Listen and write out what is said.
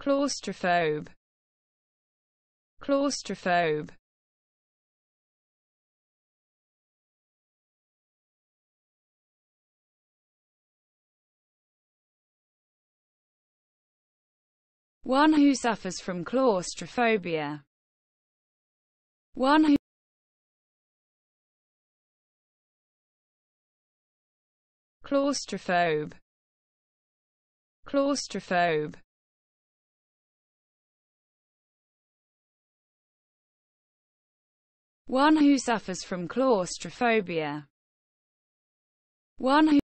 claustrophobe claustrophobe one who suffers from claustrophobia one who claustrophobe claustrophobe one who suffers from claustrophobia, one who